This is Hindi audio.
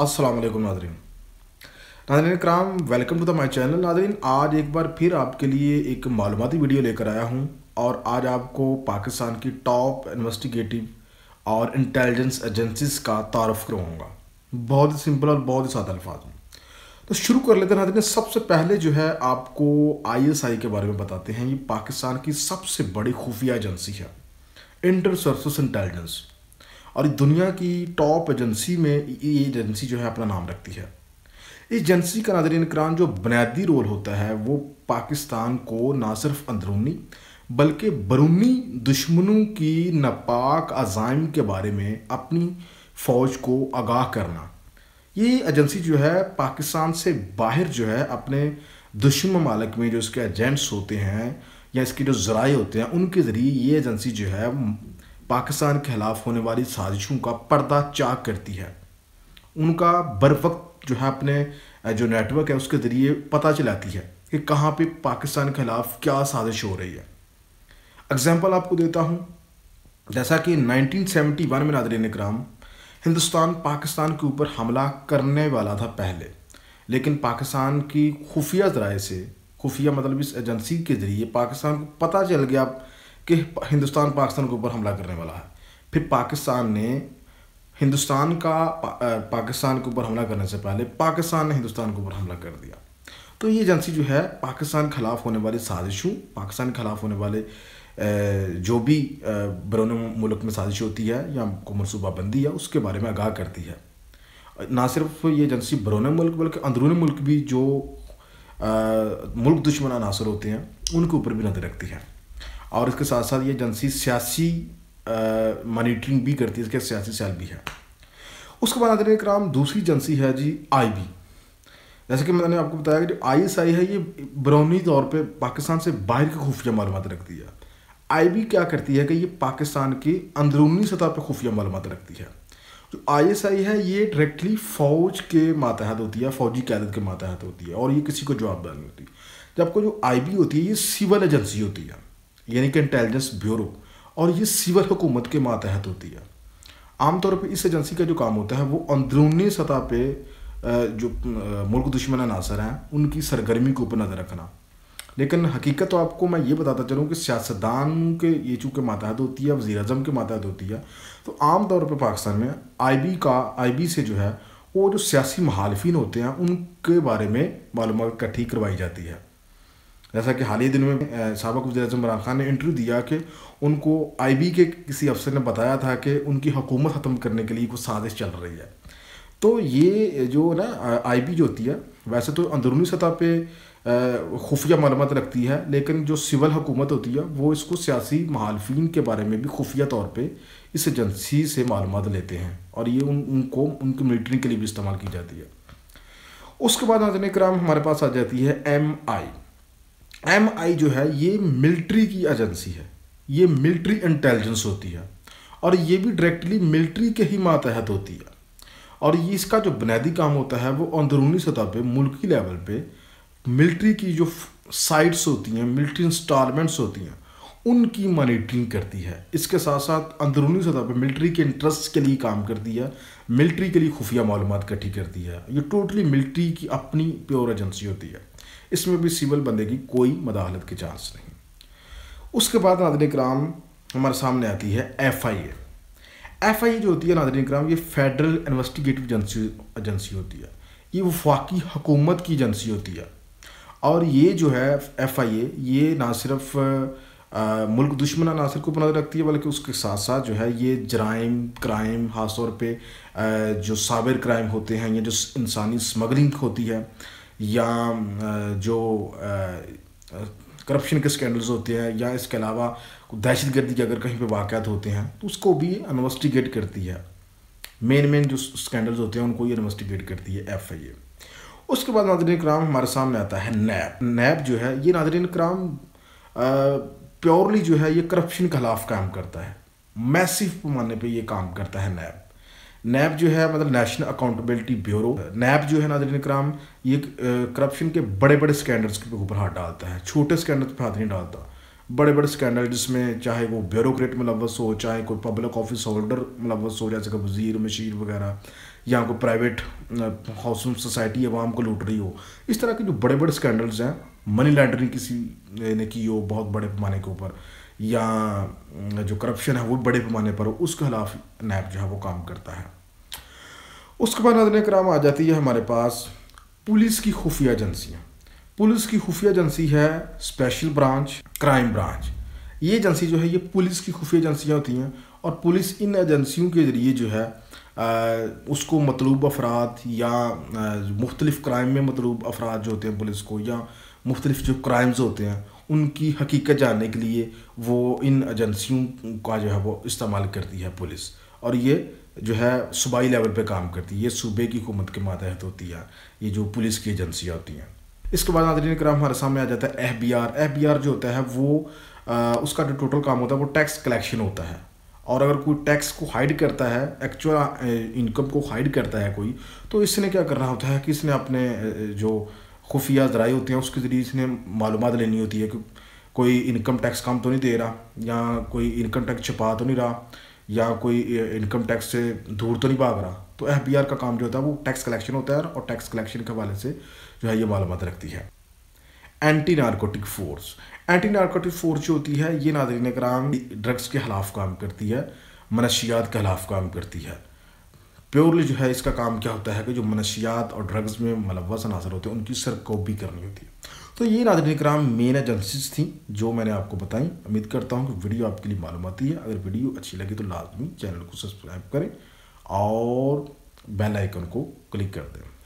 अस्सलाम वालेकुम नाजरीन नाजरीन कराम welcome to the my channel नाजरीन आज एक बार फिर आपके लिए एक मालूमती वीडियो लेकर आया हूँ और आज आपको पाकिस्तान की टॉप इन्वेस्टिगेटिव और इंटेलिजेंस एजेंसीज का तारफ़ करवाऊँगा बहुत ही सिंपल और बहुत ही सादा अल्फाज में तो शुरू कर लेते हैं नाजरीन सबसे पहले जो है आपको आई के बारे में बताते हैं ये पाकिस्तान की सबसे बड़ी खुफिया एजेंसी है इंटर सर्विस इंटेलिजेंस और दुनिया की टॉप एजेंसी में ये एजेंसी जो है अपना नाम रखती है इस एजेंसी का नादरीन करान जो बुनियादी रोल होता है वो पाकिस्तान को ना सिर्फ अंदरूनी बल्कि बरूनी दुश्मनों की नापाक अजाइम के बारे में अपनी फ़ौज को आगाह करना ये एजेंसी जो है पाकिस्तान से बाहर जो है अपने दुश्मन मालिक में जो इसके एजेंट्स होते हैं या इसके जो ज़राए होते हैं उनके ज़रिए ये एजेंसी जो है पाकिस्तान के खिलाफ होने वाली साजिशों का पर्दा चाक करती है उनका बर वक्त जो है अपने जो नेटवर्क है उसके ज़रिए पता चलाती है कि कहाँ पे पाकिस्तान के खिलाफ क्या साजिश हो रही है एग्ज़ाम्पल आपको देता हूँ जैसा कि 1971 में नादरी कराम हिंदुस्तान पाकिस्तान के ऊपर हमला करने वाला था पहले लेकिन पाकिस्तान की खुफिया ज़राए से खुफिया मतलब इस एजेंसी के ज़रिए पाकिस्तान को पता चल गया कि हिंदुस्तान पाकिस्तान के ऊपर हमला करने वाला है फिर पाकिस्तान ने हिंदुस्तान का पा, पाकिस्तान के ऊपर हमला करने से पहले पाकिस्तान ने हिंदुस्तान के ऊपर हमला कर दिया तो ये एजेंसी जो है पाकिस्तान खिलाफ होने वाली साजिशों पाकिस्तान खिलाफ होने वाले जो भी बरून मुल्क में साजिश होती है या को मनसूबाबंदी है उसके बारे में आगाह करती है ना सिर्फ ये एजेंसी बरून मुल्क बल्कि अंदरून मुल्क भी जो आ, मुल्क दुश्मन अनासर होते हैं उनके ऊपर भी नज़र रखती है और इसके साथ साथ ये एजेंसी सियासी मॉनिटरिंग भी करती है इसके सियासी सेल भी है उसके बाद आदर कराम दूसरी एजेंसी है जी आई बी जैसे कि मैंने आपको बताया कि जो आई एस आई है ये बरौनी तौर पे पाकिस्तान से बाहर की खुफिया मालूम रखती है आई बी क्या करती है कि ये पाकिस्तान की अंदरूनी सतह पर खुफिया मालूम रखती है जो आई एस आई है ये डायरेक्टली फ़ौज के मातहत होती है फ़ौजी क्यादत के मातहत होती है और ये किसी को जवाबदार नहीं होती जबकि जो आई बी होती है ये सिविल एजेंसी होती है यानी कि इंटेलिजेंस ब्यूरो और ये सिविल हुकूमत के मातहत होती है आमतौर पर इस एजेंसी का जो काम होता है वो अंदरूनी सतह पे जो मुल्क दुश्मन अनासर हैं उनकी सरगर्मी के ऊपर नज़र रखना लेकिन हकीकत तो आपको मैं ये बताता चलूँ कि सियासतदान के ये चूँकि मातहत होती है वजी अजम के मातहत होती है तो आम तौर पर पाकिस्तान में आई बी का आई बी से जो है वो जो सियासी महालफिन होते हैं उनके बारे में मालूम इकट्ठी करवाई जाती है जैसा कि हाल ही दिन में सबक वजी अजम इमरान खान ने इंटरव्यू दिया कि उनको आईबी के किसी अफसर ने बताया था कि उनकी हुकूमत ख़त्म करने के लिए कुछ साजिश चल रही है तो ये जो ना आईबी जो होती है वैसे तो अंदरूनी सतह पे खुफिया मालूम रखती है लेकिन जो सिविल हुकूमत होती है वो इसको सियासी महालफी के बारे में भी खुफिया तौर पर इस एजेंसी से मालूम लेते हैं और ये उन उनको उनकी मिलिट्री के लिए भी इस्तेमाल की जाती है उसके बाद नाजन कराम हमारे पास आ जाती है एम आई एम आई जो है ये मिलिट्री की एजेंसी है ये मिलिट्री इंटेलिजेंस होती है और ये भी डायरेक्टली मिलिट्री के ही मातहत होती है और ये इसका जो बुनियादी काम होता है वो अंदरूनी सतह पे मुल्की लेवल पे मिलिट्री की जो साइट्स होती हैं मिलिट्री इंस्टॉलमेंट्स होती हैं उनकी मॉनिटरिंग करती है इसके साथ साथ अंदरूनी सतह पर मिलिट्री के इंटरेस्ट के लिए काम करती है मिलिट्री के लिए खुफिया मालूम इकट्ठी करती है ये टोटली मिलिट्री की अपनी प्योर एजेंसी होती है इसमें भी सिविल बंदे की कोई मदालत के चांस नहीं उसके बाद नादर कराम हमारे सामने आती है F I A F I ए जो होती है नादरीन कराम ये फेडरल इन्वेस्टिगेटिव एजेंसी एजेंसी होती है ये वफाकी हुकूमत की एजेंसी होती है और ये जो है एफ आई ए ये ना सिर्फ मुल्क दुश्मन अनासर को बनाए रखती है बल्कि उसके साथ साथ जो है ये जराइम क्राइम खासतौर पर जो साबिर क्राइम होते हैं या जो इंसानी स्मगलिंग होती है या जो करप्शन के स्कैंडल्स होते हैं या इसके अलावा दहशत गर्दी के अगर कहीं पे वाक़ात होते हैं तो उसको भी इन्वेस्टिगेट करती है मेन मेन जो स्कैंडल्स होते हैं उनको ये इन्वेस्टिगेट करती है एफ आई ए उसके बाद नादरीन कराम हमारे सामने आता है नैब नैब जो है ये नादरीन कराम प्योरली जो है ये करप्शन के खिलाफ काम करता है मैसिव पैमाने पे ये काम करता है नैब नैब जो है मतलब नेशनल अकाउंटेबिलिटी ब्यूरो नैब जो है नादरीन कराम ये करप्शन के बड़े बड़े स्कैंडल्स के ऊपर हाथ डालता है छोटे स्कैंडल पर हाथ नहीं डालता बड़े बड़े स्कैंडल जिसमें चाहे वो ब्यूरोक्रेट मुलवस हो चाहे कोई पब्लिक ऑफिस होल्डर मुलवस हो जैसे कोई वजीर मशीर वगैरह या कोई प्राइवेट हाउसिंग सोसाइटी अवाम को लूट रही हो इस तरह के जो बड़े बड़े स्कैंडल्स हैं मनी लॉन्ड्रिंग किसी ने की हो बहुत बड़े पैमाने के ऊपर या जो करप्शन है वो बड़े पैमाने पर उसके खिलाफ नैब जो है वो काम करता है उसके बाद नजर कराम आ जाती है हमारे पास पुलिस की खुफिया एजेंसियाँ पुलिस की खुफिया एजेंसी है स्पेशल ब्रांच क्राइम ब्रांच ये एजेंसी जो है ये पुलिस की खुफिया एजेंसियाँ होती हैं और पुलिस इन एजेंसियों के ज़रिए जो है आ, उसको मतलूब अफराद या मुख्तलिफ़ क्राइम में मतलूब अफराद जो होते हैं पुलिस को या मुख्तलिफ जो क्राइम्स होते हैं उनकी हकीकत जानने के लिए वो इन एजेंसियों का जो है वो इस्तेमाल करती है पुलिस और ये जो है सूबाई लेवल पे काम करती है ये सूबे की हुकूमत के मातहत होती है ये जो पुलिस की एजेंसियाँ होती हैं इसके बाद नादरीन कराम हमारे सामने आ जाता है F B R F B R जो होता है वो आ, उसका जो टोटल काम होता है वो टैक्स कलेक्शन होता है और अगर कोई टैक्स को हाइड करता है एक्चुअल इनकम को हाइड करता है कोई तो इसने क्या करना होता है कि इसने अपने जो खुफिया जराए होते हैं उसके ज़रिए इसने मालूम लेनी होती है कि कोई इनकम टैक्स काम तो नहीं दे रहा या कोई इनकम टैक्स छुपा तो नहीं रहा या कोई इनकम टैक्स से दूर तो नहीं भाग रहा तो एफ का, का काम जो होता है वो टैक्स कलेक्शन होता है और टैक्स कलेक्शन के हवाले से जो है ये मालूम रखती है anti narcotic force anti narcotic force जो होती है ये नादरीन कराम ड्रग्स के खिलाफ काम करती है मनशियात के खिलाफ काम करती है प्योरली जो है इसका काम क्या होता है कि जो मनशियात और ड्रग्स में मुलवस अनासर होते हैं उनकी सरकोबी करनी होती है तो ये नादरी कराम मेन एजेंसीज थी जो मैंने आपको बताई उम्मीद करता हूँ कि वीडियो आपके लिए मालूम आती है अगर वीडियो अच्छी लगी तो लाजमी चैनल को सब्सक्राइब करें और बेल आइकन को क्लिक कर दें